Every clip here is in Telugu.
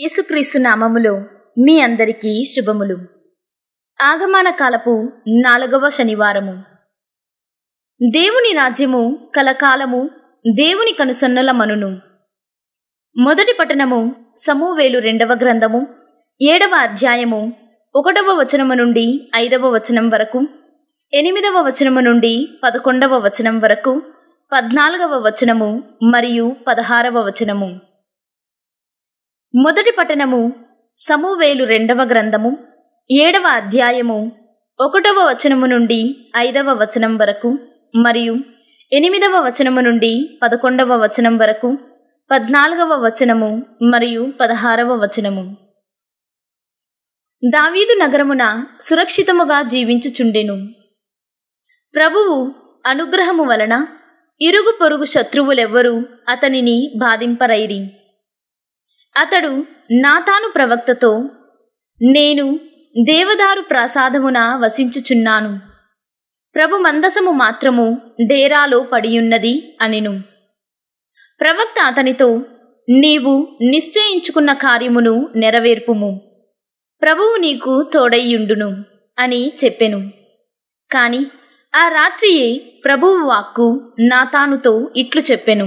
యేసుక్రీస్తు నామములో మీ అందరికీ శుభములు ఆగమాన కాలపు నాలుగవ శనివారము దేవుని రాజ్యము కలకాలము దేవుని కనుసన్నల మనును మొదటి పట్టణము సమూవేలు రెండవ గ్రంథము ఏడవ అధ్యాయము ఒకటవ వచనము నుండి ఐదవ వచనం వరకు ఎనిమిదవ వచనము నుండి పదకొండవ వచనం వరకు పద్నాలుగవ వచనము మరియు పదహారవ వచనము మొదటి పఠనము సమూవేలు రెండవ గ్రంథము ఏడవ అధ్యాయము ఒకటవ వచనము నుండి ఐదవ వచనం వరకు మరియు ఎనిమిదవ వచనము నుండి పదకొండవ వచనం వరకు పద్నాలుగవ వచనము మరియు పదహారవ వచనము దావీదు నగరమున సురక్షితముగా జీవించుచుండెను ప్రభువు అనుగ్రహము వలన ఇరుగు పొరుగు శత్రువులెవ్వరూ అతనిని బాధింపరైరి అతడు నాతాను ప్రవక్తతో నేను దేవదారు ప్రసాదమున వసించుచున్నాను ప్రభు మందసము మాత్రము డేరాలో పడియున్నది అనిను ప్రవక్త అతనితో నీవు నిశ్చయించుకున్న కార్యమును నెరవేర్పుము ప్రభువు నీకు తోడయ్యుండును అని చెప్పెను కాని ఆ రాత్రియే ప్రభువు వాక్కు నాతానుతో ఇట్లు చెప్పెను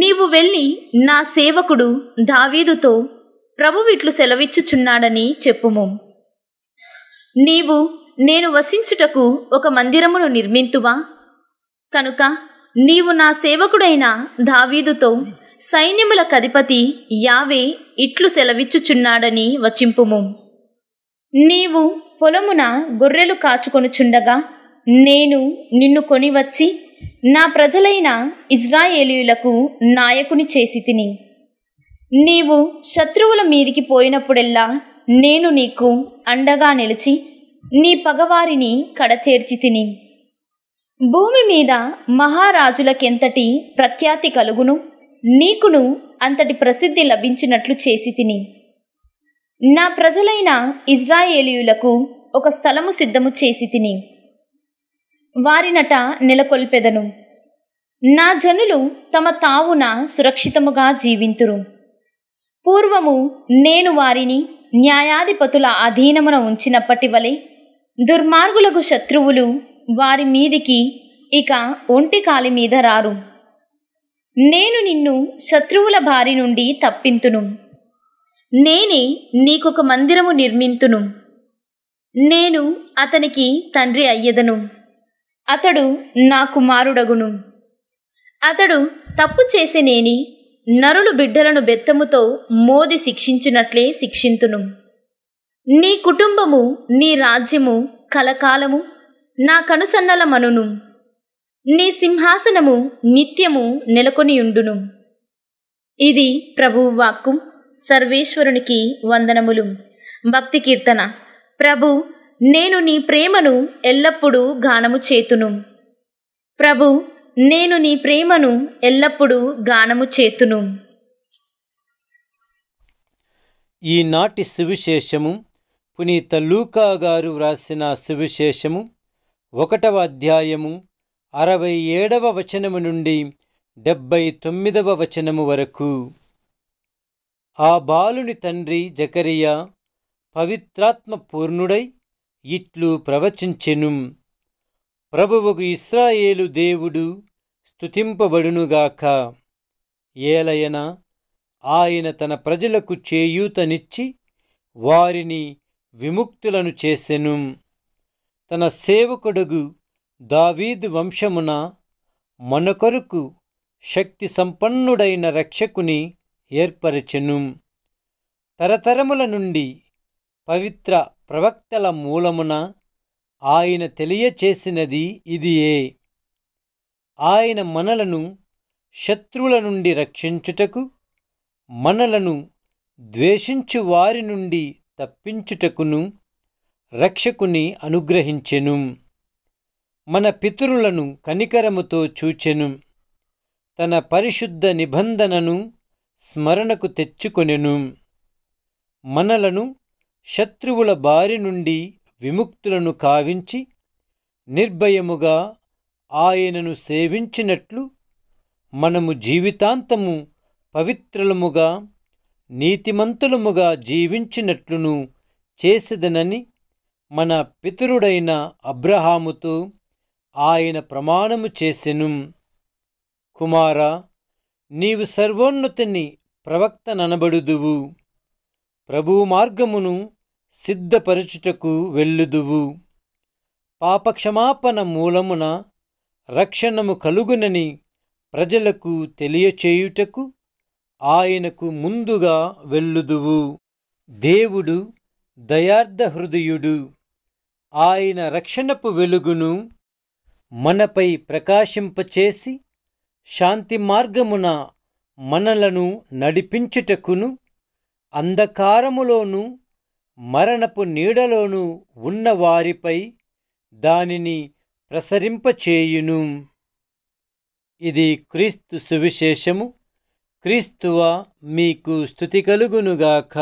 నీవు వెళ్ళి నా సేవకుడు దావీదుతో ప్రభువిట్లు సెలవిచ్చుచున్నాడని చెప్పుము నీవు నేను వసించుటకు ఒక మందిరమును నిర్మింతువా కనుక నీవు నా సేవకుడైన దావీదుతో సైన్యముల కధిపతి యావే ఇట్లు సెలవిచ్చుచున్నాడని వచింపుము నీవు పొలమున గొర్రెలు కాచుకొనుచుండగా నేను నిన్ను కొనివచ్చి నా ప్రజలైన ఇజ్రాయేలీయులకు నాయకుని చేసి తిని నీవు శత్రువుల మీదికి పోయినప్పుడెల్లా నేను నీకు అండగా నిలిచి నీ పగవారిని కడతేర్చి తిని భూమి మీద మహారాజులకెంతటి ప్రఖ్యాతి కలుగును నీకును అంతటి ప్రసిద్ధి లభించినట్లు చేసి తిని నా ప్రజలైన ఇజ్రాయేలీయులకు ఒక స్థలము సిద్ధము చేసి తిని వారి నట నెలకొల్పెదను నా జనులు తమ తావున సురక్షితముగా జీవింతురు పూర్వము నేను వారిని న్యాయాధిపతుల అధీనమున ఉంచినప్పటి వలె దుర్మార్గులకు శత్రువులు వారి మీదికి ఇక ఒంటి కాలి మీద రారు నేను నిన్ను శత్రువుల బారి నుండి తప్పింతును నేనే నీకొక మందిరము నిర్మింతును నేను అతనికి తండ్రి అయ్యదను అతడు నా కుమారుడగును అతడు తప్పు నేని నరులు బిడ్డలను బెత్తముతో మోది శిక్షించినట్లే శిక్షింతును నీ కుటుంబము నీ రాజ్యము కలకాలము నా కనుసన్నల మనును నీ సింహాసనము నిత్యము నెలకొనియుండును ఇది ప్రభువు వాక్కు సర్వేశ్వరునికి వందనములు భక్తి కీర్తన ప్రభు నేను నీ ప్రేమను ఎల్లప్పుడూ గానము చేతును ప్రభు నేను నీ ప్రేమను ఎల్లప్పుడూ గానము చేతును ఈనాటి సువిశేషము పునీత లూకా గారు వ్రాసిన సువిశేషము ఒకటవ అధ్యాయము అరవై ఏడవ వచనము నుండి డెబ్బై తొమ్మిదవ వచనము వరకు ఆ బాలుని తండ్రి జకరియా పవిత్రాత్మ పూర్ణుడై ఇట్లు ప్రవచించెను ప్రభువుకు ఇస్రాయేలు దేవుడు స్థుతింపబడునుగాక ఏలయన ఆయన తన ప్రజలకు చేయూతనిచ్చి వారిని విముక్తులను చేసెను తన సేవకుడుగు దావీదు వంశమున మనకొరకు శక్తి సంపన్నుడైన రక్షకుని ఏర్పరచెను తరతరముల నుండి పవిత్ర ప్రవక్తల మూలమున ఆయన తెలియచేసినది ఇదియే ఆయన మనలను శత్రువుల నుండి రక్షించుటకు మనలను ద్వేషించు వారి నుండి తప్పించుటకును రక్షకుని అనుగ్రహించెను మన పితరులను కనికరముతో చూచెను తన పరిశుద్ధ నిబంధనను స్మరణకు తెచ్చుకొనెను మనలను శత్రువుల బారి నుండి విముక్తులను కావించి నిర్భయముగా ఆయనను సేవించినట్లు మనము జీవితాంతము పవిత్రలముగా నీతిమంతులముగా జీవించినట్లును చేసేదనని మన పితరుడైన అబ్రహాముతో ఆయన ప్రమాణము చేసెను కుమారా నీవు సర్వోన్నతిని ప్రవక్తననబడుదువు ప్రభు మార్గమును సిద్ధపరచుటకు వెళ్ళుదువు పాపక్షమాపణ మూలమున రక్షణము కలుగునని ప్రజలకు తెలియచేయుటకు ఆయనకు ముందుగా వెళ్ళుదువు దేవుడు దయార్థ హృదయుడు ఆయన రక్షణపు వెలుగును మనపై ప్రకాశింపచేసి శాంతి మార్గమున మనలను నడిపించుటకును అంధకారములోనూ మరణపు నీడలోనూ ఉన్నవారిపై దానిని ప్రసరింపచేయును ఇది క్రీస్తు సువిశేషము క్రీస్తువ మీకు స్థుతి కలుగునుగాక